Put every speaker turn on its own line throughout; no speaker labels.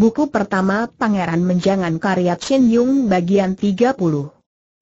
Buku pertama Pangeran Menjangan karya Chen Yung bagian 30.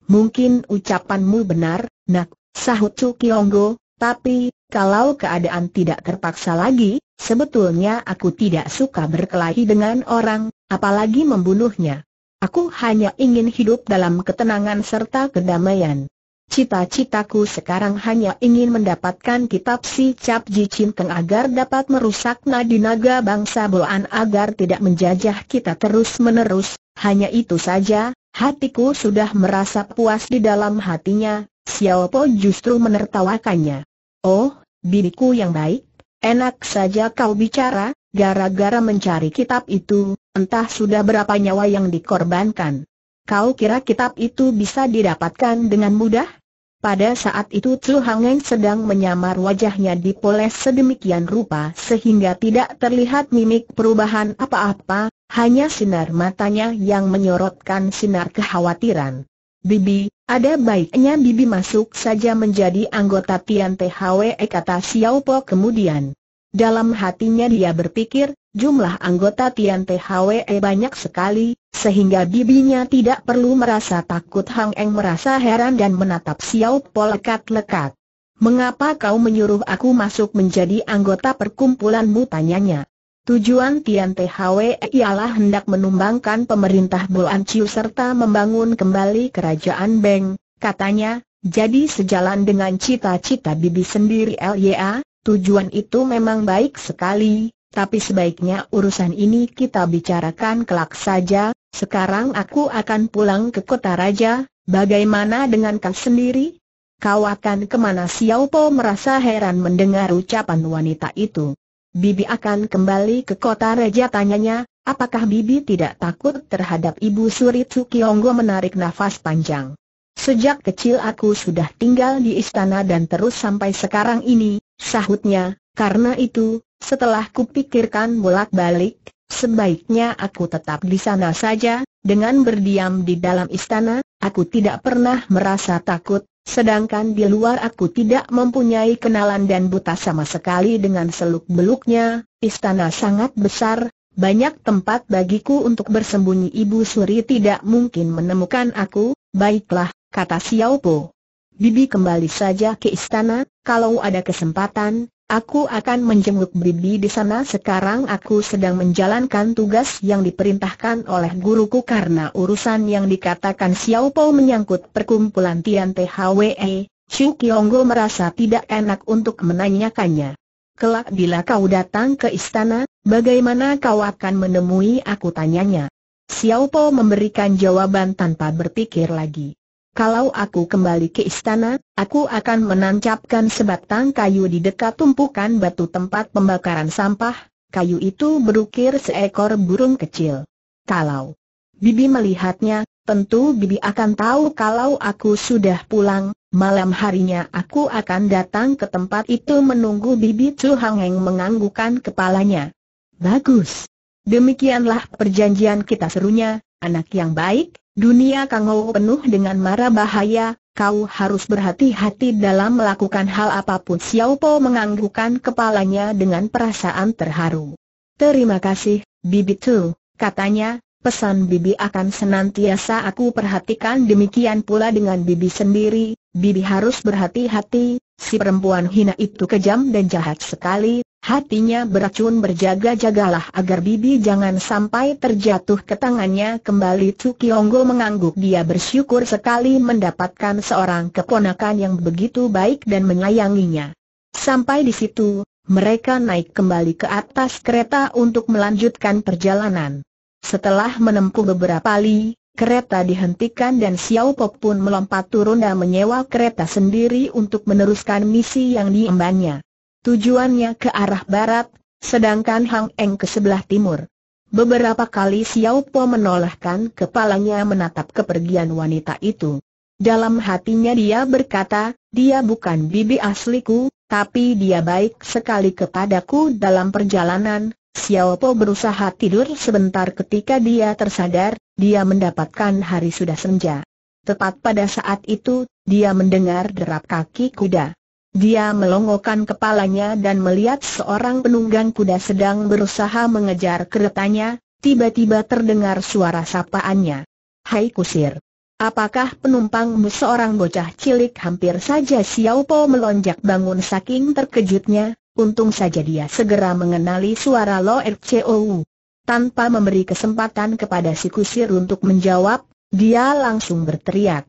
Mungkin ucapanmu benar, nak, sahut Chu Kionggo, tapi, kalau keadaan tidak terpaksa lagi, sebetulnya aku tidak suka berkelahi dengan orang, apalagi membunuhnya. Aku hanya ingin hidup dalam ketenangan serta kedamaian. Cita-citaku sekarang hanya ingin mendapatkan kitab si Cap Ji Chin Keng agar dapat merusak nadi naga bangsa Boan agar tidak menjajah kita terus-menerus, hanya itu saja, hatiku sudah merasa puas di dalam hatinya, Xiao Po justru menertawakannya. Oh, biniku yang baik, enak saja kau bicara, gara-gara mencari kitab itu, entah sudah berapa nyawa yang dikorbankan. Kau kira kitab itu bisa didapatkan dengan mudah? Pada saat itu Chu Hangeng sedang menyamar wajahnya dipoles sedemikian rupa sehingga tidak terlihat mimik perubahan apa-apa, hanya sinar matanya yang menyorotkan sinar kekhawatiran. Bibi, ada baiknya Bibi masuk saja menjadi anggota Tian THWE kata Xiao Po kemudian. Dalam hatinya dia berpikir, jumlah anggota Tian THWE banyak sekali, sehingga bibinya tidak perlu merasa takut Hang Eng merasa heran dan menatap Xiao Po lekat-lekat. Mengapa kau menyuruh aku masuk menjadi anggota perkumpulanmu tanyanya. Tujuan Tian Hwe ialah hendak menumbangkan pemerintah Bulan Chiu serta membangun kembali kerajaan Beng, katanya, jadi sejalan dengan cita-cita bibi sendiri LYA, tujuan itu memang baik sekali, tapi sebaiknya urusan ini kita bicarakan kelak saja, sekarang aku akan pulang ke kota raja, bagaimana dengan kau sendiri? Kau akan kemana Xiao Po merasa heran mendengar ucapan wanita itu. Bibi akan kembali ke kota raja tanyanya, apakah Bibi tidak takut terhadap ibu suri Tsukiyonggo menarik nafas panjang. Sejak kecil aku sudah tinggal di istana dan terus sampai sekarang ini, sahutnya, karena itu, setelah kupikirkan bolak-balik, sebaiknya aku tetap di sana saja, dengan berdiam di dalam istana, aku tidak pernah merasa takut, sedangkan di luar aku tidak mempunyai kenalan dan buta sama sekali dengan seluk-beluknya, istana sangat besar, banyak tempat bagiku untuk bersembunyi Ibu Suri tidak mungkin menemukan aku, baiklah, kata Xiao Po. Bibi kembali saja ke istana, kalau ada kesempatan, Aku akan menjenguk Bibi di sana sekarang aku sedang menjalankan tugas yang diperintahkan oleh guruku karena urusan yang dikatakan Xiao Po menyangkut perkumpulan Tian THWE, Chu Kionggo merasa tidak enak untuk menanyakannya. Kelak bila kau datang ke istana, bagaimana kau akan menemui aku tanyanya? Xiao Po memberikan jawaban tanpa berpikir lagi. Kalau aku kembali ke istana, aku akan menancapkan sebatang kayu di dekat tumpukan batu tempat pembakaran sampah, kayu itu berukir seekor burung kecil. Kalau Bibi melihatnya, tentu Bibi akan tahu kalau aku sudah pulang, malam harinya aku akan datang ke tempat itu menunggu Bibi Chu Hangeng menganggukkan kepalanya. Bagus. Demikianlah perjanjian kita serunya, anak yang baik, Dunia Kangou penuh dengan mara bahaya, kau harus berhati-hati dalam melakukan hal apapun Xiao Po menganggukkan kepalanya dengan perasaan terharu. Terima kasih, Bibi Tu, katanya, pesan Bibi akan senantiasa aku perhatikan demikian pula dengan Bibi sendiri, Bibi harus berhati-hati, si perempuan hina itu kejam dan jahat sekali, Hatinya beracun berjaga-jagalah agar bibi jangan sampai terjatuh ke tangannya kembali Tsukiyonggo mengangguk dia bersyukur sekali mendapatkan seorang keponakan yang begitu baik dan menyayanginya. Sampai di situ, mereka naik kembali ke atas kereta untuk melanjutkan perjalanan. Setelah menempuh beberapa li, kereta dihentikan dan Xiao Pop pun melompat turun dan menyewa kereta sendiri untuk meneruskan misi yang diembannya. Tujuannya ke arah barat, sedangkan Hang Eng ke sebelah timur. Beberapa kali Xiao Po menolakkan kepalanya menatap kepergian wanita itu. Dalam hatinya dia berkata, dia bukan bibi asliku, tapi dia baik sekali kepadaku dalam perjalanan, Xiao Po berusaha tidur sebentar ketika dia tersadar, dia mendapatkan hari sudah senja. Tepat pada saat itu, dia mendengar derap kaki kuda. Dia melongokkan kepalanya dan melihat seorang penunggang kuda sedang berusaha mengejar keretanya, tiba-tiba terdengar suara sapaannya. Hai kusir! Apakah penumpangmu seorang bocah cilik hampir saja Xiao Po melonjak bangun saking terkejutnya, untung saja dia segera mengenali suara Lo RCOU. Er Tanpa memberi kesempatan kepada si kusir untuk menjawab, dia langsung berteriak.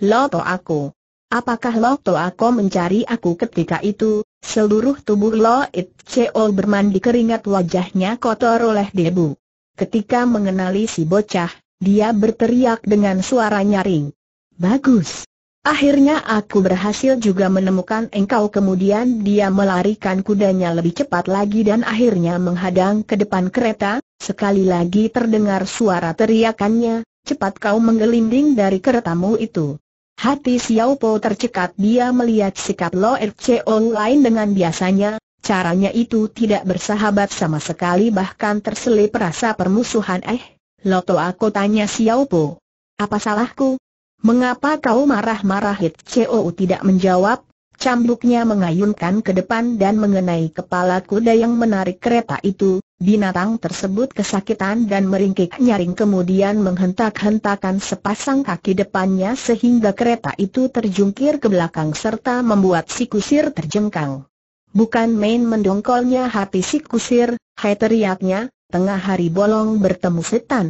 Lo to aku, Apakah Lo Toako mencari aku ketika itu? Seluruh tubuh Lo It Cheo bermandi keringat wajahnya kotor oleh debu. Ketika mengenali si bocah, dia berteriak dengan suara nyaring. Bagus. Akhirnya aku berhasil juga menemukan engkau kemudian dia melarikan kudanya lebih cepat lagi dan akhirnya menghadang ke depan kereta, sekali lagi terdengar suara teriakannya, cepat kau menggelinding dari keretamu itu. Hati Xiao Po tercekat dia melihat sikap Lo Erceong lain dengan biasanya, caranya itu tidak bersahabat sama sekali bahkan terselip rasa permusuhan eh. Lo To, aku tanya Xiao Po. Apa salahku? Mengapa kau marah-marah Hit CO tidak menjawab? Cambuknya mengayunkan ke depan dan mengenai kepala kuda yang menarik kereta itu, Binatang tersebut kesakitan dan meringkik-nyaring kemudian menghentak-hentakan sepasang kaki depannya sehingga kereta itu terjungkir ke belakang serta membuat si kusir terjengkang. Bukan main mendongkolnya hati si kusir, hai teriaknya, tengah hari bolong bertemu setan.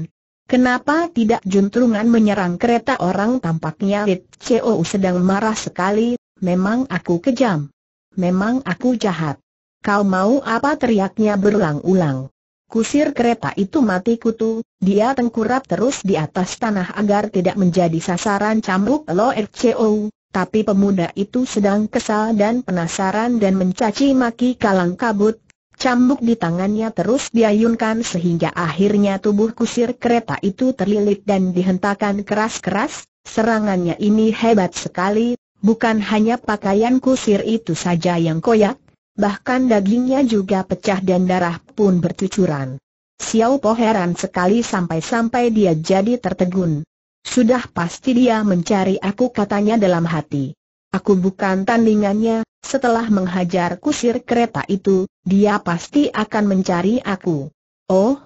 Kenapa tidak juntrungan menyerang kereta orang tampaknya Lit COU sedang marah sekali, memang aku kejam. Memang aku jahat. Kau mau apa teriaknya berulang-ulang. Kusir kereta itu mati kutu, dia tengkurap terus di atas tanah agar tidak menjadi sasaran cambuk Lo RCO, tapi pemuda itu sedang kesal dan penasaran dan mencaci maki kalang kabut. Cambuk di tangannya terus diayunkan sehingga akhirnya tubuh kusir kereta itu terlilit dan dihentakkan keras-keras, serangannya ini hebat sekali, bukan hanya pakaian kusir itu saja yang koyak, bahkan dagingnya juga pecah dan darah pun bercucuran. Xiao Po heran sekali sampai-sampai dia jadi tertegun. Sudah pasti dia mencari aku katanya dalam hati. Aku bukan tandingannya, setelah menghajar kusir kereta itu, dia pasti akan mencari aku. Oh,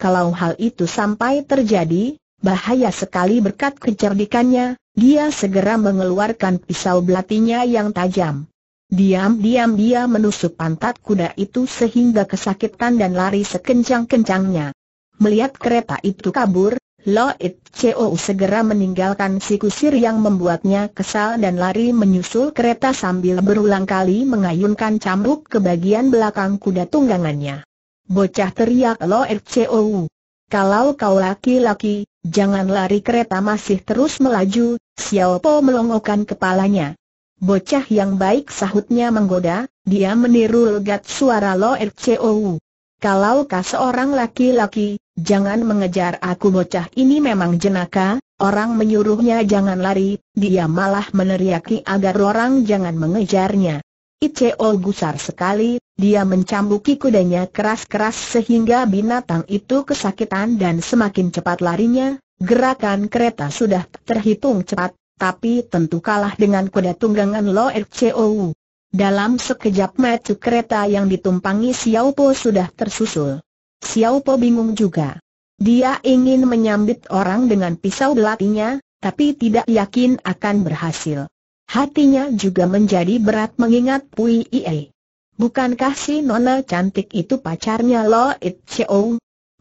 kalau hal itu sampai terjadi, bahaya sekali berkat kecerdikannya, dia segera mengeluarkan pisau belatinya yang tajam. Diam-diam dia menusuk pantat kuda itu sehingga kesakitan dan lari sekencang-kencangnya. Melihat kereta itu kabur, Loit Chou segera meninggalkan si kusir yang membuatnya kesal dan lari menyusul kereta sambil berulang kali mengayunkan cambuk ke bagian belakang kuda tunggangannya. Bocah teriak Loit Chou. Kalau kau laki-laki, jangan lari kereta masih terus melaju, Xiao Po melongokkan kepalanya. Bocah yang baik sahutnya menggoda, dia meniru legat suara Lo RCOU. Kalau kau seorang laki-laki, jangan mengejar aku bocah ini memang jenaka, orang menyuruhnya jangan lari, dia malah meneriaki agar orang jangan mengejarnya. ICO gusar sekali, dia mencambuki kudanya keras-keras sehingga binatang itu kesakitan dan semakin cepat larinya, gerakan kereta sudah terhitung cepat, tapi tentu kalah dengan kuda tunggangan Lo Chou. Dalam sekejap mata kereta yang ditumpangi Xiao Po sudah tersusul. Xiao Po bingung juga. Dia ingin menyambit orang dengan pisau belatinya, tapi tidak yakin akan berhasil. Hatinya juga menjadi berat mengingat Pui Ie. Bukankah si nona cantik itu pacarnya Lo It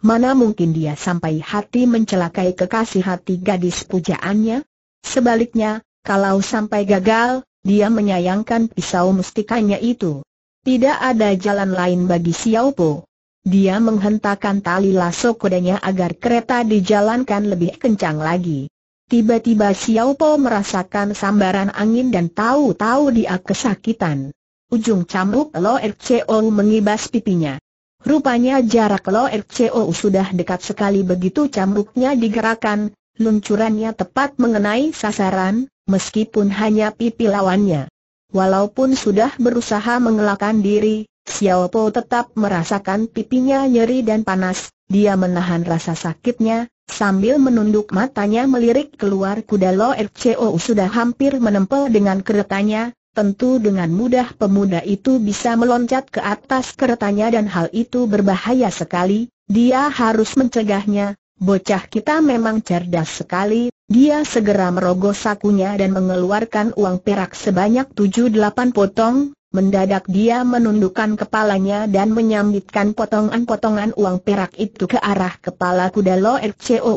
Mana mungkin dia sampai hati mencelakai kekasih hati gadis pujaannya? Sebaliknya, kalau sampai gagal, dia menyayangkan pisau mustikanya itu. Tidak ada jalan lain bagi Xiao Po. Dia menghentakkan tali lasso kudanya agar kereta dijalankan lebih kencang lagi. Tiba-tiba Xiao Po merasakan sambaran angin dan tahu-tahu dia kesakitan. Ujung cambuk Lo RCO mengibas pipinya. Rupanya jarak Lo RCO sudah dekat sekali begitu cambuknya digerakkan, Luncurannya tepat mengenai sasaran, meskipun hanya pipi lawannya. Walaupun sudah berusaha mengelakkan diri, Xiao Po tetap merasakan pipinya nyeri dan panas, dia menahan rasa sakitnya, sambil menunduk matanya melirik keluar kuda Lo RCO sudah hampir menempel dengan keretanya, tentu dengan mudah pemuda itu bisa meloncat ke atas keretanya dan hal itu berbahaya sekali, dia harus mencegahnya, Bocah kita memang cerdas sekali, dia segera merogoh sakunya dan mengeluarkan uang perak sebanyak 7-8 potong, mendadak dia menundukkan kepalanya dan menyambitkan potongan-potongan uang perak itu ke arah kepala kuda Lo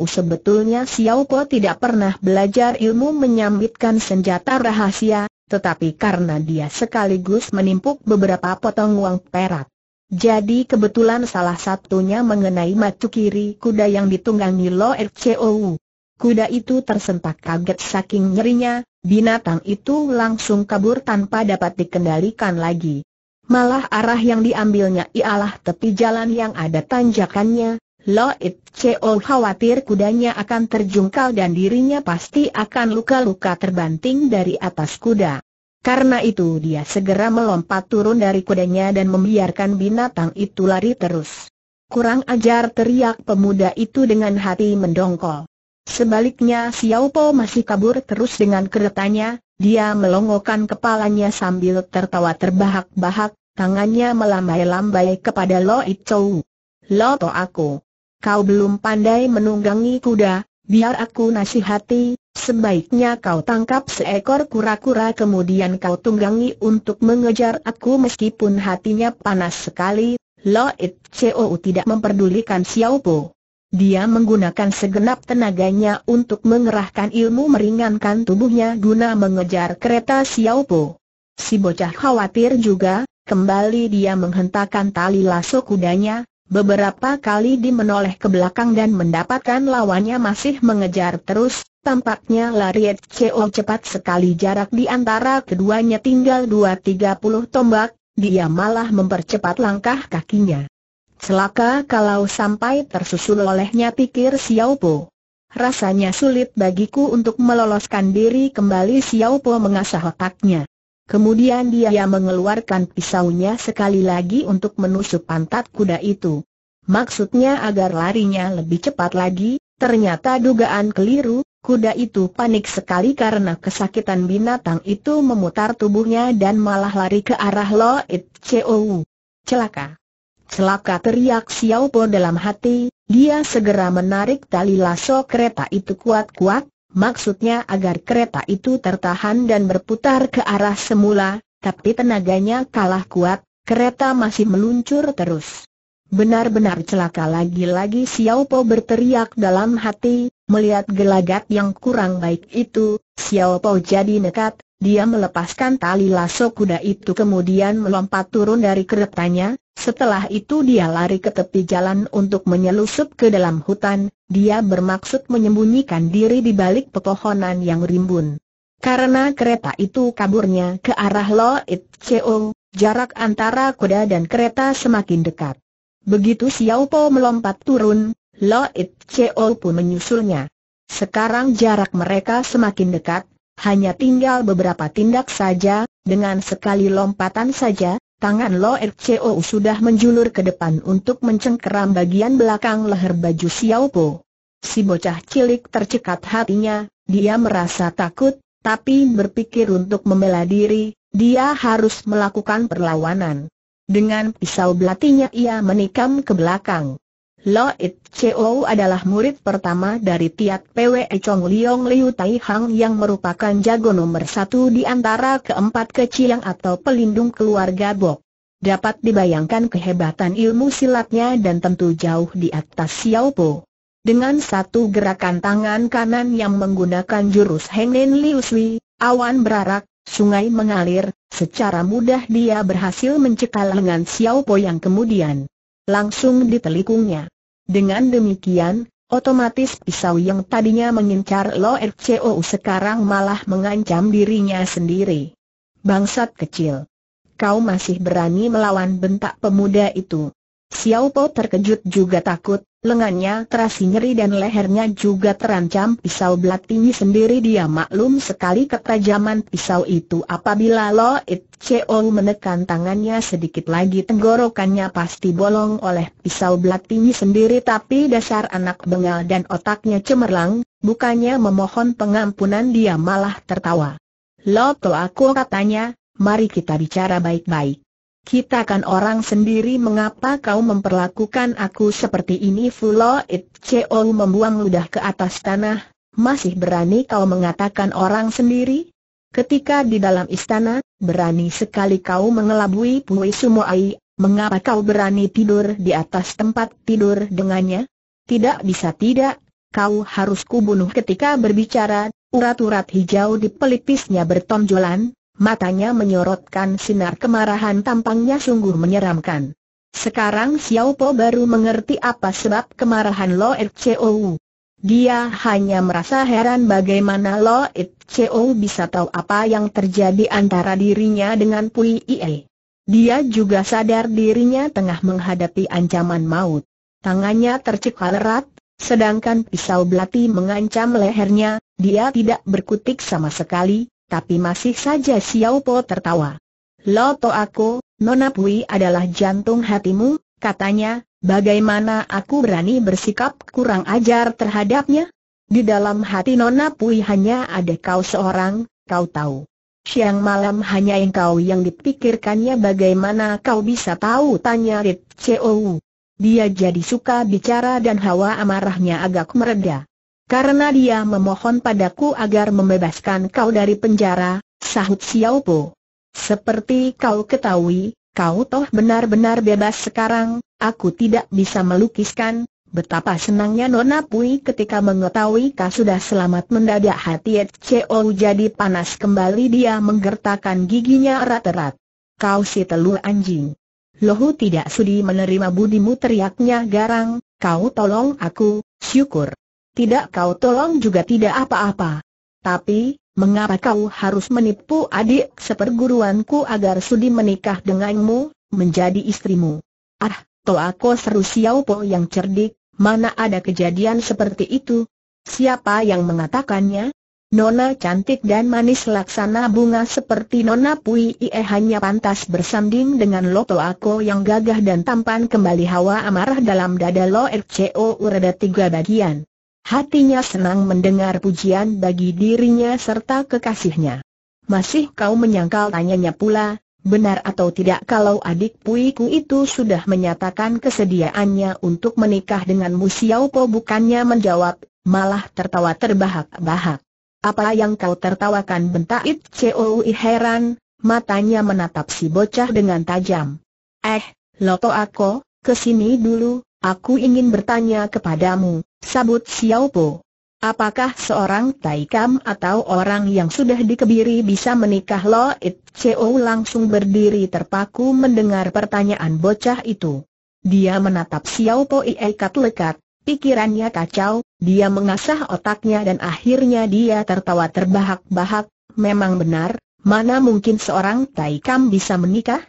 sebetulnya Xiao Po tidak pernah belajar ilmu menyambitkan senjata rahasia, tetapi karena dia sekaligus menimpuk beberapa potong uang perak jadi kebetulan salah satunya mengenai macu kiri kuda yang ditunggangi Lo Chou. Kuda itu tersentak kaget saking nyerinya, binatang itu langsung kabur tanpa dapat dikendalikan lagi. Malah arah yang diambilnya ialah tepi jalan yang ada tanjakannya, Lo Chou khawatir kudanya akan terjungkal dan dirinya pasti akan luka-luka terbanting dari atas kuda. Karena itu dia segera melompat turun dari kudanya dan membiarkan binatang itu lari terus. Kurang ajar teriak pemuda itu dengan hati mendongkol. Sebaliknya Xiao Po masih kabur terus dengan keretanya, dia melongokkan kepalanya sambil tertawa terbahak-bahak, tangannya melambai-lambai kepada Lo Chow. Lo To aku, kau belum pandai menunggangi kuda, biar aku nasihati, Sebaiknya kau tangkap seekor kura-kura kemudian kau tunggangi untuk mengejar aku meskipun hatinya panas sekali, Lo It Chou tidak memperdulikan Xiao Po. Dia menggunakan segenap tenaganya untuk mengerahkan ilmu meringankan tubuhnya guna mengejar kereta Xiao Po. Si bocah khawatir juga, kembali dia menghentakkan tali lasso kudanya, beberapa kali menoleh ke belakang dan mendapatkan lawannya masih mengejar terus, Tampaknya lariet CO cepat sekali jarak di antara keduanya tinggal 2-30 tombak, dia malah mempercepat langkah kakinya. Celaka kalau sampai tersusul olehnya pikir Xiao Po. Rasanya sulit bagiku untuk meloloskan diri kembali Xiao Po mengasah otaknya. Kemudian dia mengeluarkan pisaunya sekali lagi untuk menusuk pantat kuda itu. Maksudnya agar larinya lebih cepat lagi, ternyata dugaan keliru, Kuda itu panik sekali karena kesakitan binatang itu memutar tubuhnya dan malah lari ke arah Lo It Chou. Celaka! Celaka teriak Xiao Po dalam hati, dia segera menarik tali lasso kereta itu kuat-kuat, maksudnya agar kereta itu tertahan dan berputar ke arah semula, tapi tenaganya kalah kuat, kereta masih meluncur terus. Benar-benar celaka lagi-lagi Xiao Po berteriak dalam hati, melihat gelagat yang kurang baik itu, Xiao Po jadi nekat, dia melepaskan tali lasso kuda itu kemudian melompat turun dari keretanya, setelah itu dia lari ke tepi jalan untuk menyelusup ke dalam hutan, dia bermaksud menyembunyikan diri di balik pepohonan yang rimbun. Karena kereta itu kaburnya ke arah Lo It Cheo, jarak antara kuda dan kereta semakin dekat. Begitu Xiao Po melompat turun, Lo It Cheo pun menyusulnya. Sekarang jarak mereka semakin dekat, hanya tinggal beberapa tindak saja, dengan sekali lompatan saja, tangan Lo It Cheo sudah menjulur ke depan untuk mencengkeram bagian belakang leher baju Xiao Po. Si bocah cilik tercekat hatinya, dia merasa takut, tapi berpikir untuk membela diri, dia harus melakukan perlawanan. Dengan pisau belatinya ia menikam ke belakang. Loit It Chou adalah murid pertama dari Tiat Pwe Chong Liong Liu Tai Hang yang merupakan jago nomor satu di antara keempat kecil atau pelindung keluarga Bo. Dapat dibayangkan kehebatan ilmu silatnya dan tentu jauh di atas Xiao Po. Dengan satu gerakan tangan kanan yang menggunakan jurus Heng Nen Liu Sui, awan berarak, Sungai mengalir, secara mudah dia berhasil mencekal lengan Xiao Po yang kemudian langsung ditelikungnya. Dengan demikian, otomatis pisau yang tadinya mengincar Lo RCO er sekarang malah mengancam dirinya sendiri. Bangsat kecil. Kau masih berani melawan bentak pemuda itu. Xiao Po terkejut juga takut, lengannya terasa nyeri dan lehernya juga terancam pisau belat belatinya sendiri dia maklum sekali ketajaman pisau itu apabila Lo It Cheo menekan tangannya sedikit lagi tenggorokannya pasti bolong oleh pisau belat belatinya sendiri tapi dasar anak bengal dan otaknya cemerlang, bukannya memohon pengampunan dia malah tertawa. Lo To aku katanya, mari kita bicara baik-baik. Kita kan orang sendiri mengapa kau memperlakukan aku seperti ini Fulo It Cheo membuang ludah ke atas tanah, masih berani kau mengatakan orang sendiri? Ketika di dalam istana, berani sekali kau mengelabui Pui Sumoai, mengapa kau berani tidur di atas tempat tidur dengannya? Tidak bisa tidak, kau harus kubunuh ketika berbicara, urat-urat hijau di pelipisnya bertonjolan, matanya menyorotkan sinar kemarahan tampangnya sungguh menyeramkan. Sekarang Xiao Po baru mengerti apa sebab kemarahan Lo Chou. Dia hanya merasa heran bagaimana Lo It Chou bisa tahu apa yang terjadi antara dirinya dengan Pui Ie. Dia juga sadar dirinya tengah menghadapi ancaman maut. Tangannya tercekal erat, sedangkan pisau belati mengancam lehernya, dia tidak berkutik sama sekali, tapi masih saja Xiao Po tertawa. Lo Loto aku, Nona Pui adalah jantung hatimu, katanya, bagaimana aku berani bersikap kurang ajar terhadapnya? Di dalam hati Nona Pui hanya ada kau seorang, kau tahu. Siang malam hanya engkau yang dipikirkannya bagaimana kau bisa tahu tanya Rit Chou. Dia jadi suka bicara dan hawa amarahnya agak mereda. Karena dia memohon padaku agar membebaskan kau dari penjara, sahut Xiao Po. Seperti kau ketahui, kau toh benar-benar bebas sekarang, aku tidak bisa melukiskan, betapa senangnya Nona Pui ketika mengetahui kau sudah selamat mendadak hati Eceo jadi panas kembali dia menggertakkan giginya erat-erat. Kau si telur anjing. Lohu tidak sudi menerima budimu teriaknya garang, kau tolong aku, syukur tidak kau tolong juga tidak apa-apa. Tapi, mengapa kau harus menipu adik seperguruanku agar sudi menikah denganmu, menjadi istrimu? Ah, Toako seru Xiao Po yang cerdik, mana ada kejadian seperti itu? Siapa yang mengatakannya? Nona cantik dan manis laksana bunga seperti Nona Pui Ie hanya pantas bersanding dengan Lo Toako yang gagah dan tampan kembali hawa amarah dalam dada Lo RCO Ureda tiga bagian. Hatinya senang mendengar pujian bagi dirinya serta kekasihnya. Masih kau menyangkal tanyanya pula, benar atau tidak kalau adik puiku itu sudah menyatakan kesediaannya untuk menikah dengan Musiaupo bukannya menjawab, malah tertawa terbahak-bahak. Apa yang kau tertawakan bentak It Coui heran, matanya menatap si bocah dengan tajam. Eh, Loto aku, kesini dulu, Aku ingin bertanya kepadamu, sabut Xiao Po. Apakah seorang Taikam atau orang yang sudah dikebiri bisa menikah Lo It Cheo langsung berdiri terpaku mendengar pertanyaan bocah itu. Dia menatap Xiao Po Iekat lekat, pikirannya kacau, dia mengasah otaknya dan akhirnya dia tertawa terbahak-bahak, memang benar, mana mungkin seorang Taikam bisa menikah?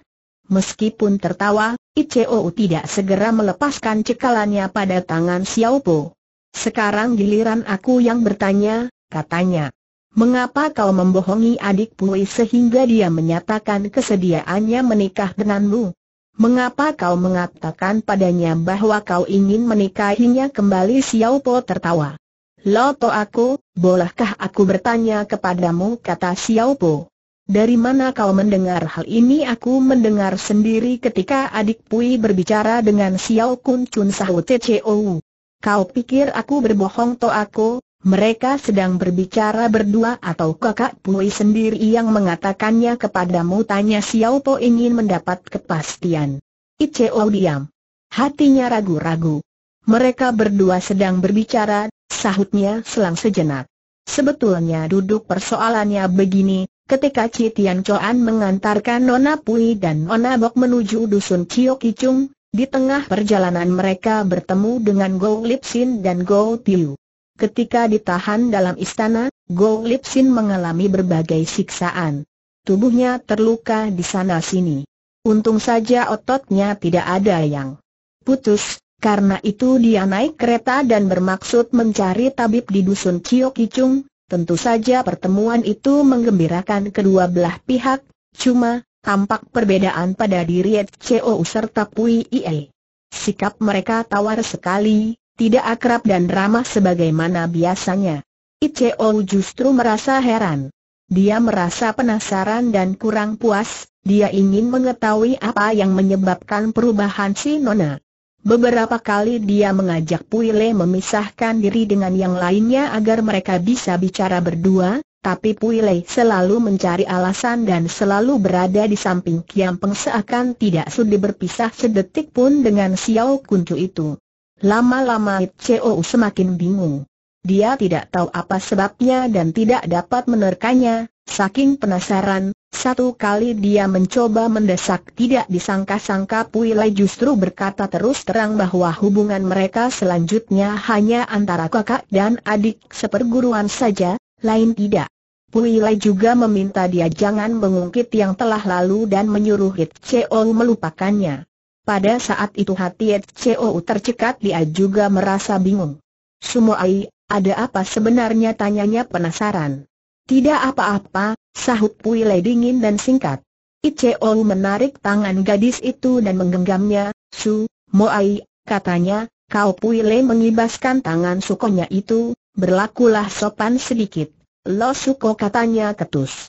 Meskipun tertawa, Icou tidak segera melepaskan cekalannya pada tangan Xiao Po. Sekarang giliran aku yang bertanya, katanya. Mengapa kau membohongi adik Pui sehingga dia menyatakan kesediaannya menikah denganmu? Mengapa kau mengatakan padanya bahwa kau ingin menikahinya kembali Xiao Po tertawa. Loto aku, bolehkah aku bertanya kepadamu kata Xiao Po. Dari mana kau mendengar hal ini? Aku mendengar sendiri ketika adik Pui berbicara dengan Xiao Kun Chun Sahu TCO. Kau pikir aku berbohong to aku? Mereka sedang berbicara berdua atau kakak Pui sendiri yang mengatakannya kepadamu tanya Xiao Po ingin mendapat kepastian. ICO diam. Hatinya ragu-ragu. Mereka berdua sedang berbicara, sahutnya selang sejenak. Sebetulnya duduk persoalannya begini, Ketika Citian Coan mengantarkan Nona Pui dan Nona Bok menuju dusun Cio Kicung, di tengah perjalanan mereka bertemu dengan Go Lipsin dan Go Tiu. Ketika ditahan dalam istana, Go Lipsin mengalami berbagai siksaan. Tubuhnya terluka di sana-sini. Untung saja ototnya tidak ada yang putus, karena itu dia naik kereta dan bermaksud mencari tabib di dusun Cio Kicung, Tentu saja pertemuan itu menggembirakan kedua belah pihak, cuma, tampak perbedaan pada diri CEO serta Pui Ie. Sikap mereka tawar sekali, tidak akrab dan ramah sebagaimana biasanya. Chou justru merasa heran. Dia merasa penasaran dan kurang puas, dia ingin mengetahui apa yang menyebabkan perubahan si Nona. Beberapa kali dia mengajak Puile memisahkan diri dengan yang lainnya agar mereka bisa bicara berdua, tapi Puile selalu mencari alasan dan selalu berada di samping Kiam Peng seakan tidak sudi berpisah sedetik pun dengan Xiao Kuncu itu. Lama-lama Chou semakin bingung. Dia tidak tahu apa sebabnya dan tidak dapat menerkanya, saking penasaran, satu kali dia mencoba mendesak tidak disangka-sangka Pui Lai justru berkata terus terang bahwa hubungan mereka selanjutnya hanya antara kakak dan adik seperguruan saja, lain tidak. Pui Lai juga meminta dia jangan mengungkit yang telah lalu dan menyuruh Hit Cheong melupakannya. Pada saat itu hati Hit Cheong tercekat dia juga merasa bingung. Sumo Ai, ada apa sebenarnya tanyanya penasaran. Tidak apa-apa, sahut Pui Le dingin dan singkat. Ong menarik tangan gadis itu dan menggenggamnya, Su, Moai, katanya, kau Pui Le mengibaskan tangan sukonya itu, berlakulah sopan sedikit. Lo suko katanya ketus.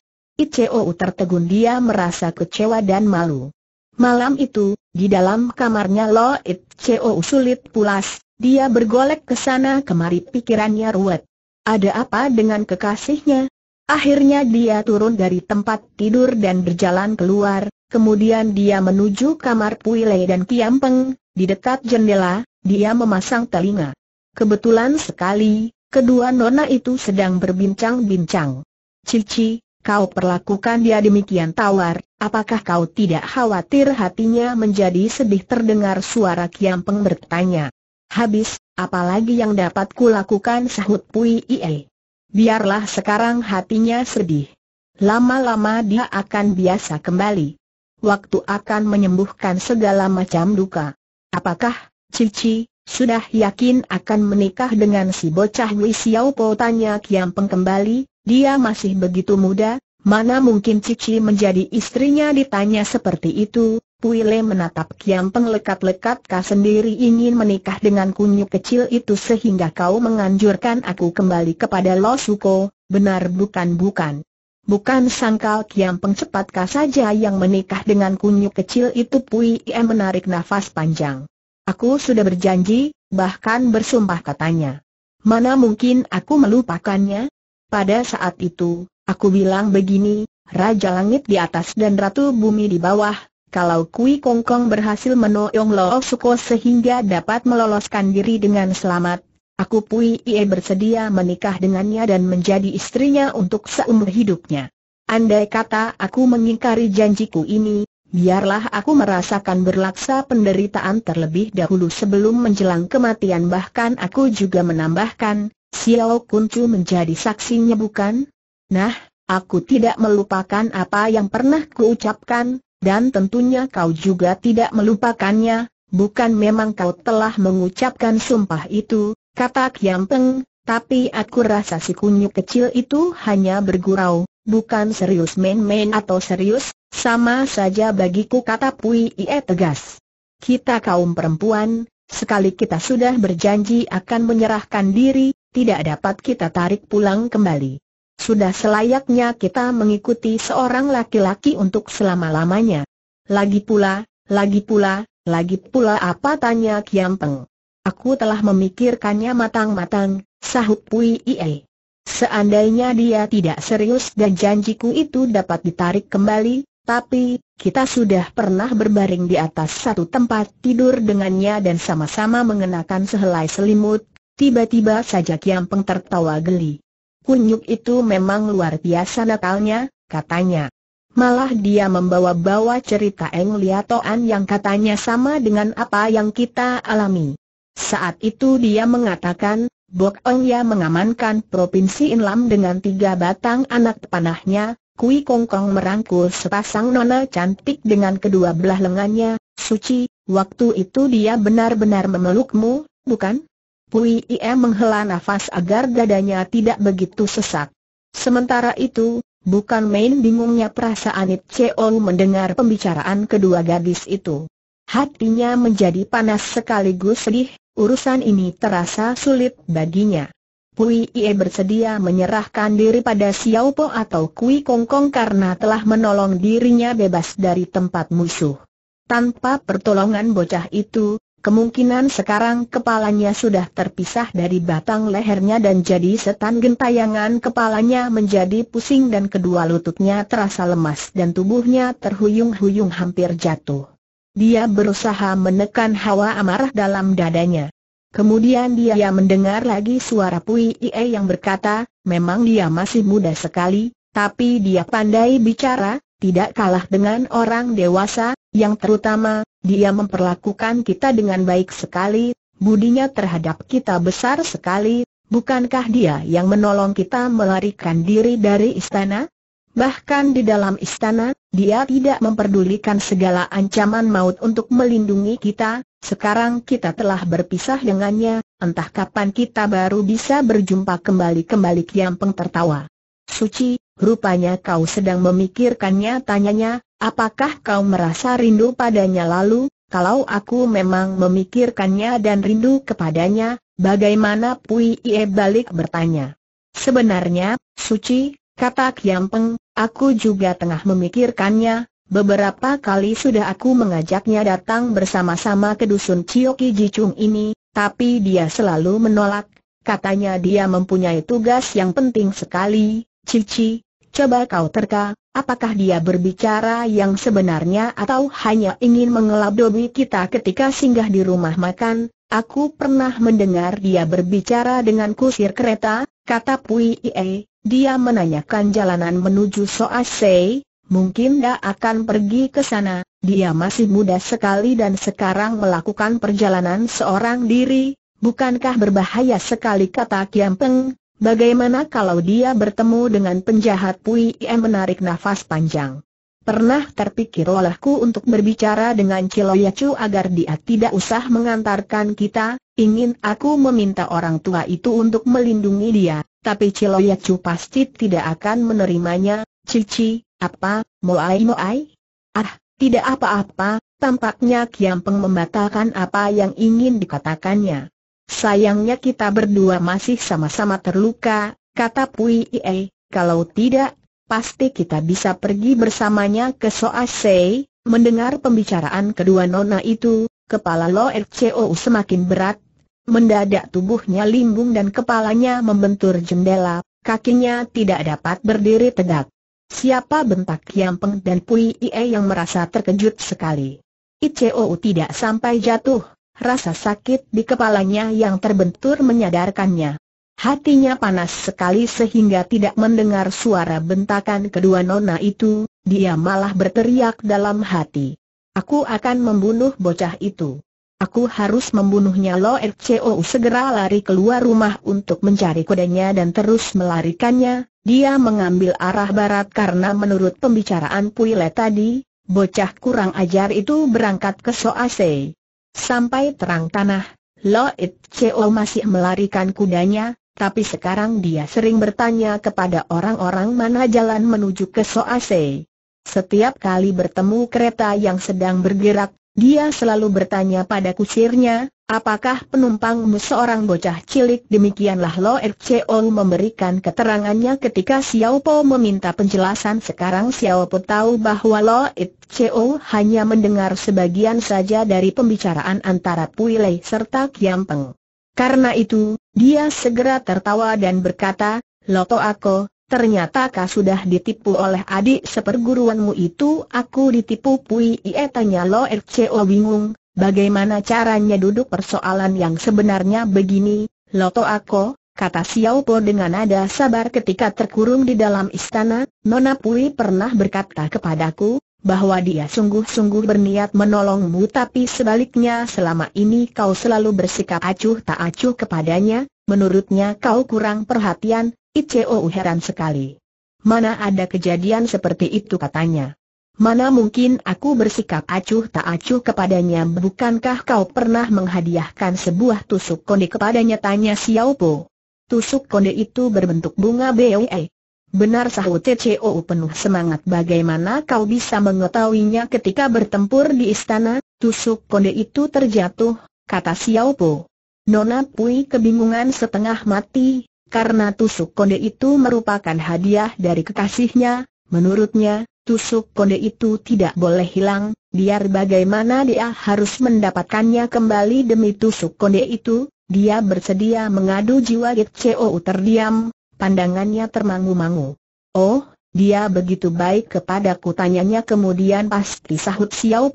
Ong tertegun dia merasa kecewa dan malu. Malam itu, di dalam kamarnya Lo Ong sulit pulas, dia bergolek ke sana kemari pikirannya ruwet. Ada apa dengan kekasihnya? Akhirnya dia turun dari tempat tidur dan berjalan keluar, kemudian dia menuju kamar Pui Lei dan Kiampeng, di dekat jendela, dia memasang telinga. Kebetulan sekali, kedua nona itu sedang berbincang-bincang. Cici, kau perlakukan dia demikian tawar, apakah kau tidak khawatir hatinya menjadi sedih terdengar suara Kiampeng bertanya. Habis, apalagi yang dapat kulakukan sahut Pui Lei biarlah sekarang hatinya sedih. Lama-lama dia akan biasa kembali. Waktu akan menyembuhkan segala macam duka. Apakah, Cici, sudah yakin akan menikah dengan si bocah Wei Po Tanya Peng kembali, dia masih begitu muda, mana mungkin Cici menjadi istrinya ditanya seperti itu, Pui le menatap Peng lekat-lekat kau sendiri ingin menikah dengan kunyuk kecil itu sehingga kau menganjurkan aku kembali kepada Lo Suko, benar bukan bukan. Bukan sangkal kiam cepat kau saja yang menikah dengan kunyuk kecil itu Pui Ie menarik nafas panjang. Aku sudah berjanji, bahkan bersumpah katanya. Mana mungkin aku melupakannya? Pada saat itu, aku bilang begini, Raja Langit di atas dan Ratu Bumi di bawah, kalau Kui Kongkong berhasil menoyong Lo Suko sehingga dapat meloloskan diri dengan selamat, aku Pui Ie bersedia menikah dengannya dan menjadi istrinya untuk seumur hidupnya. Andai kata aku mengingkari janjiku ini, biarlah aku merasakan berlaksa penderitaan terlebih dahulu sebelum menjelang kematian bahkan aku juga menambahkan, Xiao Kuncu menjadi saksinya bukan? Nah, aku tidak melupakan apa yang pernah kuucapkan, dan tentunya kau juga tidak melupakannya, bukan memang kau telah mengucapkan sumpah itu, kata Kiam Peng, tapi aku rasa si kunyuk kecil itu hanya bergurau, bukan serius main-main atau serius, sama saja bagiku kata Pui Ie tegas. Kita kaum perempuan, sekali kita sudah berjanji akan menyerahkan diri, tidak dapat kita tarik pulang kembali. Sudah selayaknya kita mengikuti seorang laki-laki untuk selama-lamanya. Lagi pula, lagi pula, lagi pula apa tanya Kiampeng. Aku telah memikirkannya matang-matang, sahut Pui Ie. Seandainya dia tidak serius dan janjiku itu dapat ditarik kembali, tapi, kita sudah pernah berbaring di atas satu tempat tidur dengannya dan sama-sama mengenakan sehelai selimut, tiba-tiba saja Kiampeng tertawa geli kunyuk itu memang luar biasa nakalnya, katanya. Malah dia membawa-bawa cerita Eng Liatoan yang katanya sama dengan apa yang kita alami. Saat itu dia mengatakan, Bok Ong Ya mengamankan Provinsi Inlam dengan tiga batang anak panahnya, Kui Kong Kong merangkul sepasang nona cantik dengan kedua belah lengannya, Suci, waktu itu dia benar-benar memelukmu, bukan? Pui Ie menghela nafas agar dadanya tidak begitu sesak. Sementara itu, bukan main bingungnya perasaan It Cheol mendengar pembicaraan kedua gadis itu. Hatinya menjadi panas sekaligus sedih, urusan ini terasa sulit baginya. Pui Ie bersedia menyerahkan diri pada Xiao Po atau Kui Kong Kong karena telah menolong dirinya bebas dari tempat musuh. Tanpa pertolongan bocah itu, Kemungkinan sekarang kepalanya sudah terpisah dari batang lehernya dan jadi setan gentayangan kepalanya menjadi pusing dan kedua lututnya terasa lemas dan tubuhnya terhuyung-huyung hampir jatuh. Dia berusaha menekan hawa amarah dalam dadanya. Kemudian dia mendengar lagi suara Pui Ie yang berkata, memang dia masih muda sekali, tapi dia pandai bicara, tidak kalah dengan orang dewasa, yang terutama, dia memperlakukan kita dengan baik sekali, budinya terhadap kita besar sekali, bukankah dia yang menolong kita melarikan diri dari istana? Bahkan di dalam istana, dia tidak memperdulikan segala ancaman maut untuk melindungi kita, sekarang kita telah berpisah dengannya, entah kapan kita baru bisa berjumpa kembali-kembali Kiampeng tertawa. Suci, rupanya kau sedang memikirkannya tanyanya, Apakah kau merasa rindu padanya lalu, kalau aku memang memikirkannya dan rindu kepadanya, bagaimana Pui Ie balik bertanya. Sebenarnya, Suci, kata Kiampeng, aku juga tengah memikirkannya, beberapa kali sudah aku mengajaknya datang bersama-sama ke dusun Cioki Jicung ini, tapi dia selalu menolak, katanya dia mempunyai tugas yang penting sekali, Cici, coba kau terka, Apakah dia berbicara yang sebenarnya atau hanya ingin mengelabui kita ketika singgah di rumah makan? Aku pernah mendengar dia berbicara dengan kusir kereta, kata Pui Ie. Dia menanyakan jalanan menuju Soasei, mungkin dia akan pergi ke sana. Dia masih muda sekali dan sekarang melakukan perjalanan seorang diri. Bukankah berbahaya sekali kata Kiam Peng? Bagaimana kalau dia bertemu dengan penjahat Pui Em menarik nafas panjang? Pernah terpikir olehku untuk berbicara dengan Ciloyacu agar dia tidak usah mengantarkan kita, ingin aku meminta orang tua itu untuk melindungi dia, tapi Ciloyacu pasti tidak akan menerimanya, Cici, apa, moai-moai? Ah, tidak apa-apa, tampaknya Kiampeng membatalkan apa yang ingin dikatakannya. Sayangnya kita berdua masih sama-sama terluka, kata Pui Ie, kalau tidak, pasti kita bisa pergi bersamanya ke Soasei. Mendengar pembicaraan kedua nona itu, kepala Lo Chou semakin berat, mendadak tubuhnya limbung dan kepalanya membentur jendela, kakinya tidak dapat berdiri tegak. Siapa bentak Yampeng dan Pui Ie yang merasa terkejut sekali. Icou tidak sampai jatuh, rasa sakit di kepalanya yang terbentur menyadarkannya. Hatinya panas sekali sehingga tidak mendengar suara bentakan kedua nona itu, dia malah berteriak dalam hati. Aku akan membunuh bocah itu. Aku harus membunuhnya Lo RCO segera lari keluar rumah untuk mencari kudanya dan terus melarikannya. Dia mengambil arah barat karena menurut pembicaraan Puile tadi, bocah kurang ajar itu berangkat ke Soase. Sampai terang tanah, Loit Cheo masih melarikan kudanya, tapi sekarang dia sering bertanya kepada orang-orang mana jalan menuju ke Soase. Setiap kali bertemu kereta yang sedang bergerak, dia selalu bertanya pada kusirnya, Apakah penumpangmu seorang bocah cilik? Demikianlah Lo Er Cheong memberikan keterangannya ketika Xiao Po meminta penjelasan sekarang Xiao Po tahu bahwa Lo Er Cheong hanya mendengar sebagian saja dari pembicaraan antara Pui Lei serta Kiam Peng. Karena itu, dia segera tertawa dan berkata, Lo To Ako, ternyata kau sudah ditipu oleh adik seperguruanmu itu aku ditipu Pui Ie tanya Lo Er Cheong bingung Bagaimana caranya duduk persoalan yang sebenarnya begini, Loto Ako, kata Xiao dengan nada sabar ketika terkurung di dalam istana, Nona Pui pernah berkata kepadaku, bahwa dia sungguh-sungguh berniat menolongmu tapi sebaliknya selama ini kau selalu bersikap acuh tak acuh kepadanya, menurutnya kau kurang perhatian, Icou heran sekali. Mana ada kejadian seperti itu katanya. Mana mungkin aku bersikap acuh tak acuh kepadanya Bukankah kau pernah menghadiahkan sebuah tusuk konde kepadanya tanya Xiao Po Tusuk konde itu berbentuk bunga BOE Benar sahut TCO penuh semangat bagaimana kau bisa mengetahuinya ketika bertempur di istana Tusuk konde itu terjatuh, kata Xiao Po Nona Pui kebingungan setengah mati, karena tusuk konde itu merupakan hadiah dari kekasihnya, menurutnya Tusuk konde itu tidak boleh hilang, biar bagaimana dia harus mendapatkannya kembali demi tusuk konde itu, dia bersedia mengadu jiwa Git COU terdiam, pandangannya termangu-mangu. Oh, dia begitu baik kepadaku tanyanya kemudian pasti sahut Xiao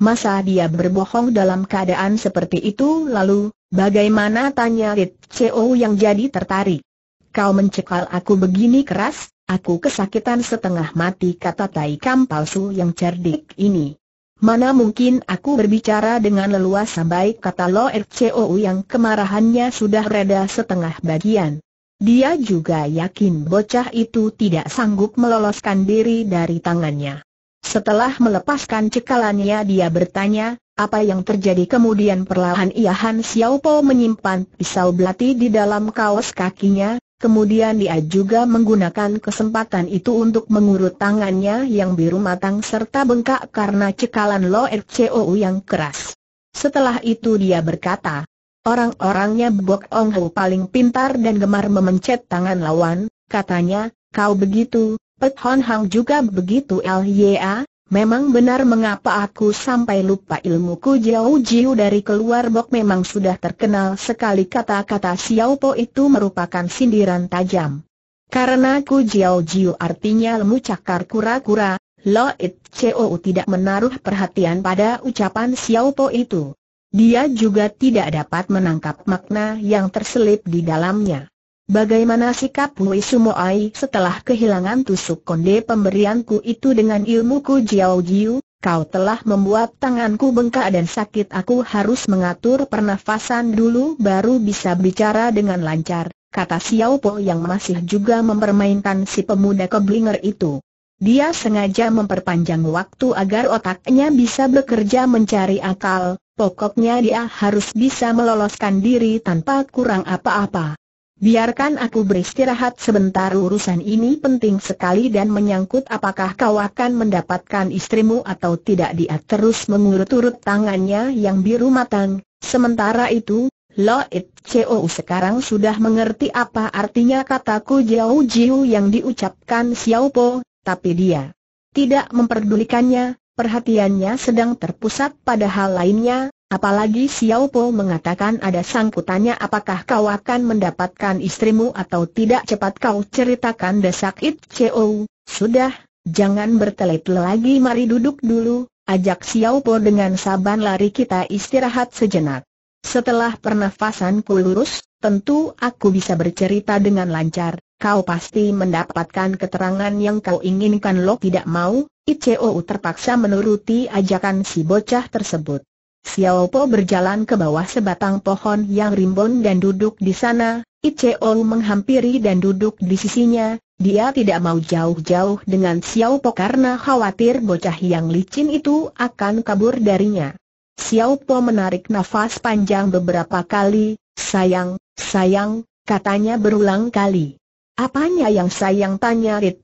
Masa dia berbohong dalam keadaan seperti itu lalu, bagaimana tanya Rit CO yang jadi tertarik? Kau mencekal aku begini keras, Aku kesakitan setengah mati kata Taikam palsu yang cerdik ini. Mana mungkin aku berbicara dengan leluasa baik kata Lo RCOU er yang kemarahannya sudah reda setengah bagian. Dia juga yakin bocah itu tidak sanggup meloloskan diri dari tangannya. Setelah melepaskan cekalannya dia bertanya, apa yang terjadi kemudian perlahan iahan Xiao Xiaopo menyimpan pisau belati di dalam kaos kakinya, Kemudian dia juga menggunakan kesempatan itu untuk mengurut tangannya yang biru matang serta bengkak karena cekalan Lo RCOU yang keras. Setelah itu dia berkata, orang-orangnya Bok Ong Ho paling pintar dan gemar memencet tangan lawan, katanya, kau begitu, Pek Hon Hang juga begitu LYA, Memang benar mengapa aku sampai lupa ilmuku Jiao Jiu dari keluar bok memang sudah terkenal sekali kata-kata Xiao Po itu merupakan sindiran tajam. Karena ku Jiao Jiu artinya ilmu cakar kura-kura, Lo It Chou tidak menaruh perhatian pada ucapan Xiao Po itu. Dia juga tidak dapat menangkap makna yang terselip di dalamnya. Bagaimana sikap Hui Sumoai setelah kehilangan tusuk konde pemberianku itu dengan ilmuku Jiao Jiu? Kau telah membuat tanganku bengkak dan sakit aku harus mengatur pernafasan dulu baru bisa bicara dengan lancar, kata Xiao Po yang masih juga mempermainkan si pemuda keblinger itu. Dia sengaja memperpanjang waktu agar otaknya bisa bekerja mencari akal, pokoknya dia harus bisa meloloskan diri tanpa kurang apa-apa biarkan aku beristirahat sebentar urusan ini penting sekali dan menyangkut apakah kau akan mendapatkan istrimu atau tidak dia terus mengurut-urut tangannya yang biru matang. Sementara itu, Loit Chou sekarang sudah mengerti apa artinya kataku Jiao Jiu yang diucapkan Xiao Po, tapi dia tidak memperdulikannya, perhatiannya sedang terpusat pada hal lainnya, Apalagi Xiao Po mengatakan ada sangkutannya apakah kau akan mendapatkan istrimu atau tidak cepat kau ceritakan desak It CEO, Sudah, jangan bertele-tele lagi mari duduk dulu, ajak Xiao Po dengan saban lari kita istirahat sejenak. Setelah pernafasan ku lurus, tentu aku bisa bercerita dengan lancar, kau pasti mendapatkan keterangan yang kau inginkan lo tidak mau, It terpaksa menuruti ajakan si bocah tersebut. Xiao Po berjalan ke bawah sebatang pohon yang rimbun dan duduk di sana, Iceo menghampiri dan duduk di sisinya, dia tidak mau jauh-jauh dengan Xiao Po karena khawatir bocah yang licin itu akan kabur darinya. Xiao Po menarik nafas panjang beberapa kali, sayang, sayang, katanya berulang kali. Apanya yang sayang tanya Rit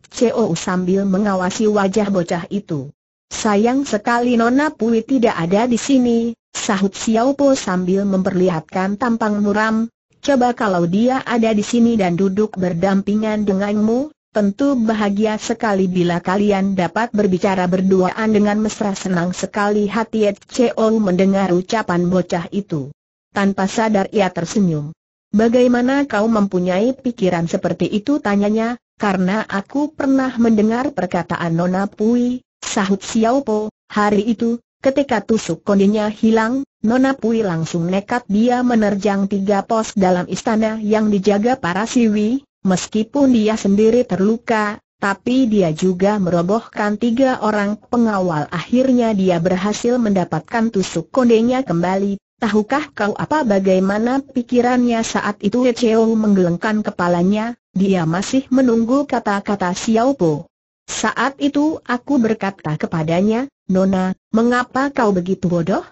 sambil mengawasi wajah bocah itu. Sayang sekali Nona Pui tidak ada di sini, sahut Xiao Po sambil memperlihatkan tampang muram. Coba kalau dia ada di sini dan duduk berdampingan denganmu, tentu bahagia sekali bila kalian dapat berbicara berduaan dengan mesra senang sekali hati Chou mendengar ucapan bocah itu. Tanpa sadar ia tersenyum. Bagaimana kau mempunyai pikiran seperti itu tanyanya, karena aku pernah mendengar perkataan Nona Pui, Sahut Xiao Po. hari itu, ketika tusuk kondinya hilang, Nona Pui langsung nekat dia menerjang tiga pos dalam istana yang dijaga para siwi, meskipun dia sendiri terluka, tapi dia juga merobohkan tiga orang pengawal akhirnya dia berhasil mendapatkan tusuk kondenya kembali. Tahukah kau apa bagaimana pikirannya saat itu Echeo menggelengkan kepalanya, dia masih menunggu kata-kata Xiao Po. Saat itu aku berkata kepadanya, Nona, mengapa kau begitu bodoh?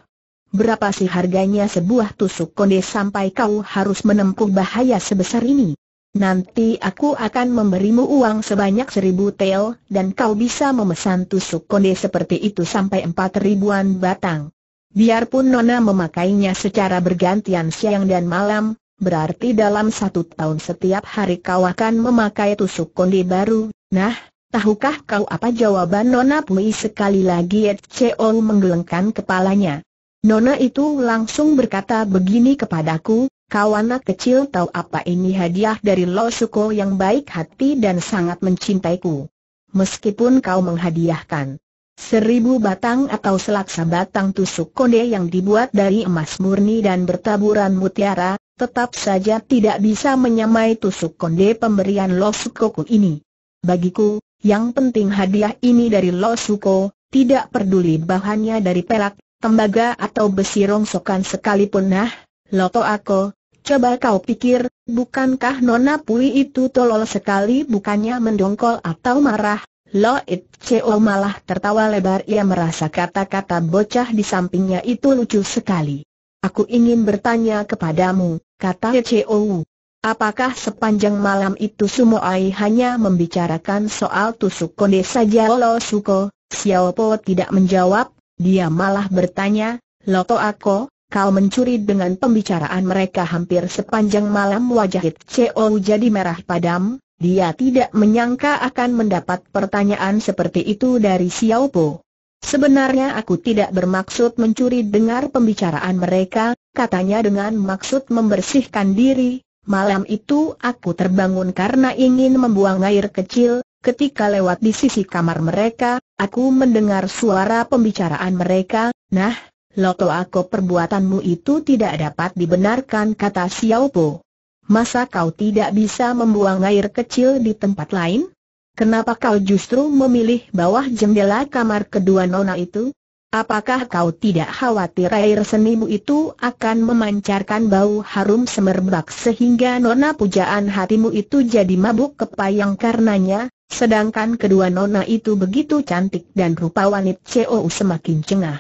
Berapa sih harganya sebuah tusuk konde sampai kau harus menempuh bahaya sebesar ini? Nanti aku akan memberimu uang sebanyak seribu tel, dan kau bisa memesan tusuk konde seperti itu sampai empat ribuan batang. Biarpun Nona memakainya secara bergantian siang dan malam, berarti dalam satu tahun setiap hari kau akan memakai tusuk konde baru. Nah, Tahukah kau apa jawaban Nona Pui sekali lagi Yet Cheong menggelengkan kepalanya. Nona itu langsung berkata begini kepadaku, kau anak kecil tahu apa ini hadiah dari Lo Suko yang baik hati dan sangat mencintaiku. Meskipun kau menghadiahkan seribu batang atau selaksa batang tusuk konde yang dibuat dari emas murni dan bertaburan mutiara, tetap saja tidak bisa menyamai tusuk konde pemberian Lo Sukoku ini. Bagiku, yang penting hadiah ini dari Lo Suko, tidak peduli bahannya dari pelak, tembaga atau besi rongsokan sekalipun nah, Loto Ako, coba kau pikir, bukankah Nona Pui itu tolol sekali bukannya mendongkol atau marah, Lo It Cheo malah tertawa lebar ia merasa kata-kata bocah di sampingnya itu lucu sekali. Aku ingin bertanya kepadamu, kata Cheo, Apakah sepanjang malam itu semua ai hanya membicarakan soal tusuk konde saja Lo Suko? Xiao Po tidak menjawab, dia malah bertanya, To Ako, kau mencuri dengan pembicaraan mereka hampir sepanjang malam wajah Hit Cheo jadi merah padam, dia tidak menyangka akan mendapat pertanyaan seperti itu dari Xiao Po. Sebenarnya aku tidak bermaksud mencuri dengar pembicaraan mereka, katanya dengan maksud membersihkan diri, Malam itu aku terbangun karena ingin membuang air kecil, ketika lewat di sisi kamar mereka, aku mendengar suara pembicaraan mereka, nah, Loto aku perbuatanmu itu tidak dapat dibenarkan kata Xiao Po. Masa kau tidak bisa membuang air kecil di tempat lain? Kenapa kau justru memilih bawah jendela kamar kedua nona itu? Apakah kau tidak khawatir air senimu itu akan memancarkan bau harum semerbak sehingga nona pujaan hatimu itu jadi mabuk kepayang karenanya, sedangkan kedua nona itu begitu cantik dan rupa wanit COU semakin cengah.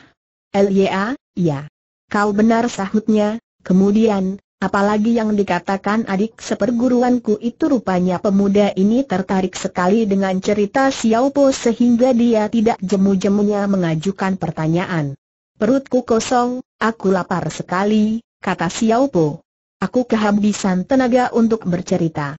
Lya, ya. Kau benar sahutnya, kemudian, Apalagi yang dikatakan adik seperguruanku itu rupanya pemuda ini tertarik sekali dengan cerita Xiao Po sehingga dia tidak jemu-jemunya mengajukan pertanyaan. Perutku kosong, aku lapar sekali, kata Xiao Po. Aku kehabisan tenaga untuk bercerita.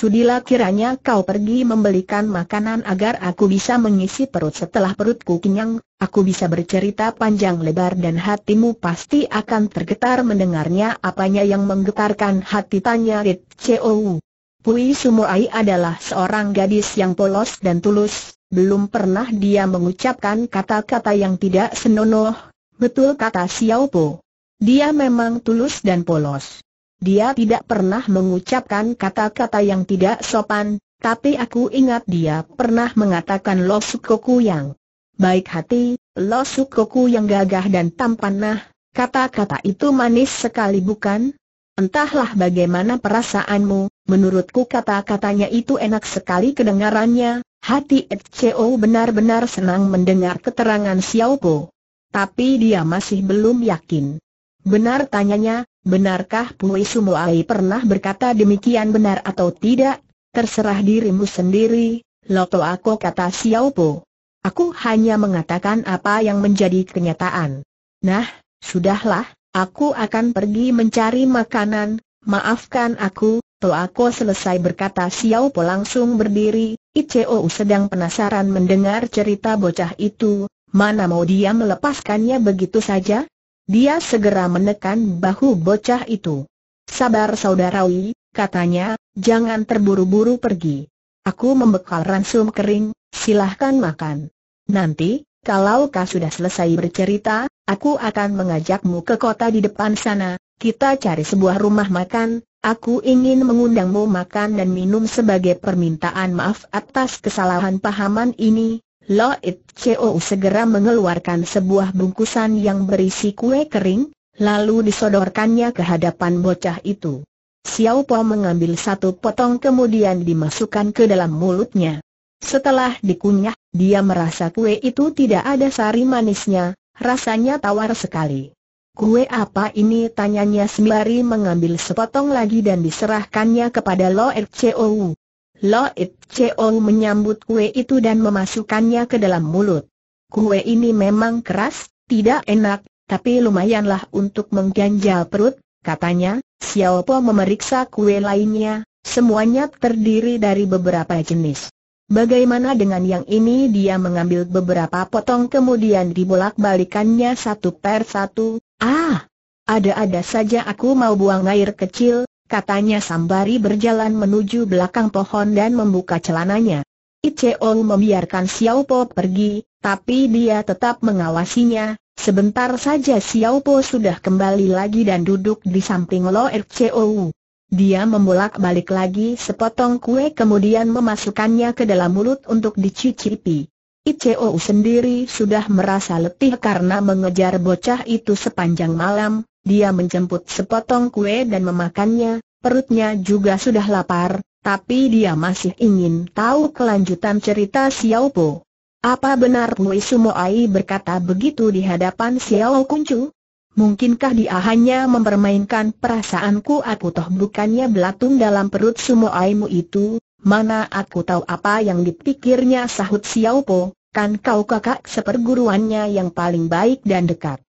Sudilah kiranya kau pergi membelikan makanan agar aku bisa mengisi perut setelah perutku kenyang, aku bisa bercerita panjang lebar dan hatimu pasti akan tergetar mendengarnya apanya yang menggetarkan hati tanya Rit Chou. Pui Sumoai adalah seorang gadis yang polos dan tulus, belum pernah dia mengucapkan kata-kata yang tidak senonoh, betul kata Xiao Po. Dia memang tulus dan polos. Dia tidak pernah mengucapkan kata-kata yang tidak sopan, tapi aku ingat dia pernah mengatakan Lo Sukoku yang baik hati, Lo Sukoku yang gagah dan tampan nah, kata-kata itu manis sekali bukan? Entahlah bagaimana perasaanmu, menurutku kata-katanya itu enak sekali kedengarannya, hati Etcheo benar-benar senang mendengar keterangan Xiao Po. Tapi dia masih belum yakin. Benar tanyanya, Benarkah Pui Sumuai pernah berkata demikian benar atau tidak? Terserah dirimu sendiri, Loto aku kata Xiao Po. Aku hanya mengatakan apa yang menjadi kenyataan. Nah, sudahlah, aku akan pergi mencari makanan, maafkan aku, aku selesai berkata Xiao Po langsung berdiri, Iceo sedang penasaran mendengar cerita bocah itu, mana mau dia melepaskannya begitu saja? Dia segera menekan bahu bocah itu. Sabar saudarawi, katanya, jangan terburu-buru pergi. Aku membekal ransum kering, silahkan makan. Nanti, kalau kau sudah selesai bercerita, aku akan mengajakmu ke kota di depan sana, kita cari sebuah rumah makan, aku ingin mengundangmu makan dan minum sebagai permintaan maaf atas kesalahan pahaman ini, Loit Cheo segera mengeluarkan sebuah bungkusan yang berisi kue kering, lalu disodorkannya ke hadapan bocah itu. Xiao Po mengambil satu potong kemudian dimasukkan ke dalam mulutnya. Setelah dikunyah, dia merasa kue itu tidak ada sari manisnya, rasanya tawar sekali. Kue apa ini tanyanya sembari mengambil sepotong lagi dan diserahkannya kepada Lo Cou. Loit Cheong menyambut kue itu dan memasukkannya ke dalam mulut. Kue ini memang keras, tidak enak, tapi lumayanlah untuk mengganjal perut, katanya. Xiao Po memeriksa kue lainnya, semuanya terdiri dari beberapa jenis. Bagaimana dengan yang ini dia mengambil beberapa potong kemudian dibolak-balikannya satu per satu. Ah, ada-ada saja aku mau buang air kecil, katanya sambari berjalan menuju belakang pohon dan membuka celananya. Iceo membiarkan Xiao Po pergi, tapi dia tetap mengawasinya, sebentar saja Xiao Po sudah kembali lagi dan duduk di samping Lo Iceo. Dia membolak-balik lagi sepotong kue kemudian memasukkannya ke dalam mulut untuk dicicipi. Iceo sendiri sudah merasa letih karena mengejar bocah itu sepanjang malam, dia menjemput sepotong kue dan memakannya, perutnya juga sudah lapar, tapi dia masih ingin tahu kelanjutan cerita Xiao Po. Apa benar Sumo Ai berkata begitu di hadapan Xiao Kuncu? Mungkinkah dia hanya mempermainkan perasaanku aku toh bukannya belatung dalam perut Ai mu itu, mana aku tahu apa yang dipikirnya sahut Xiao Po, kan kau kakak seperguruannya yang paling baik dan dekat.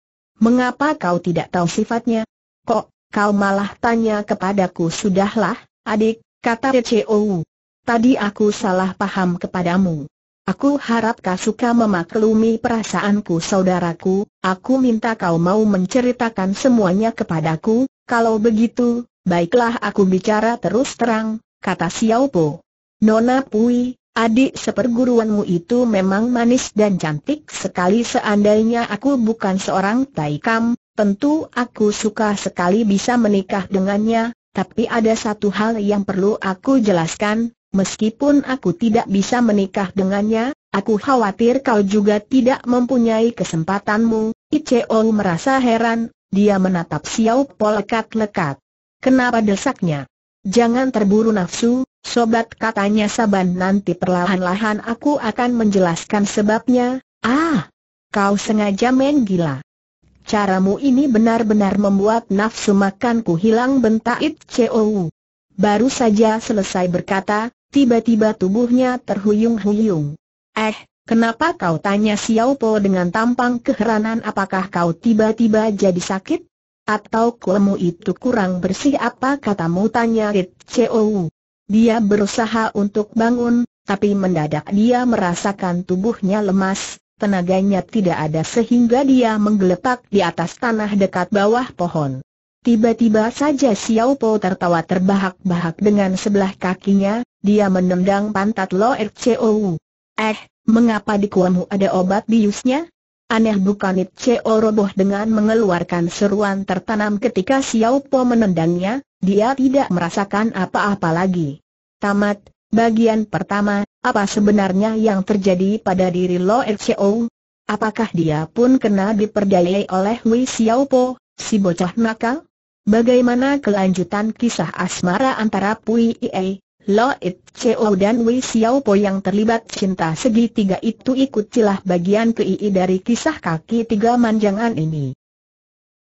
Mengapa kau tidak tahu sifatnya? Kok, kau malah tanya kepadaku sudahlah, adik, kata Rcou. Tadi aku salah paham kepadamu. Aku harap kau suka memaklumi perasaanku saudaraku, aku minta kau mau menceritakan semuanya kepadaku, kalau begitu, baiklah aku bicara terus terang, kata Xiao Po. Nona Pui, Adik seperguruanmu itu memang manis dan cantik sekali seandainya aku bukan seorang taikam, tentu aku suka sekali bisa menikah dengannya, tapi ada satu hal yang perlu aku jelaskan, meskipun aku tidak bisa menikah dengannya, aku khawatir kau juga tidak mempunyai kesempatanmu, Iceo merasa heran, dia menatap Xiao Po lekat-lekat. Kenapa desaknya? Jangan terburu nafsu, Sobat katanya Saban nanti perlahan-lahan aku akan menjelaskan sebabnya. Ah, kau sengaja main gila. Caramu ini benar-benar membuat nafsu makanku hilang bentak It Baru saja selesai berkata, tiba-tiba tubuhnya terhuyung-huyung. Eh, kenapa kau tanya Xiao Po dengan tampang keheranan apakah kau tiba-tiba jadi sakit? Atau kuemu itu kurang bersih apa katamu tanya It Chou. Dia berusaha untuk bangun, tapi mendadak dia merasakan tubuhnya lemas, tenaganya tidak ada sehingga dia menggeletak di atas tanah dekat bawah pohon. Tiba-tiba saja Xiao Po tertawa terbahak-bahak dengan sebelah kakinya, dia menendang pantat Lo Wu. Er eh, mengapa di kuamu ada obat biusnya? Aneh bukan It Cheo roboh dengan mengeluarkan seruan tertanam ketika Xiao Po menendangnya, dia tidak merasakan apa-apa lagi. Tamat, bagian pertama, apa sebenarnya yang terjadi pada diri Lo Xiao? Apakah dia pun kena diperdayai oleh Wei Po, si bocah nakal? Bagaimana kelanjutan kisah asmara antara Pui Ie, Lo Xiao dan Wei Po yang terlibat cinta segitiga itu ikut cilah bagian ke dari kisah kaki tiga manjangan ini.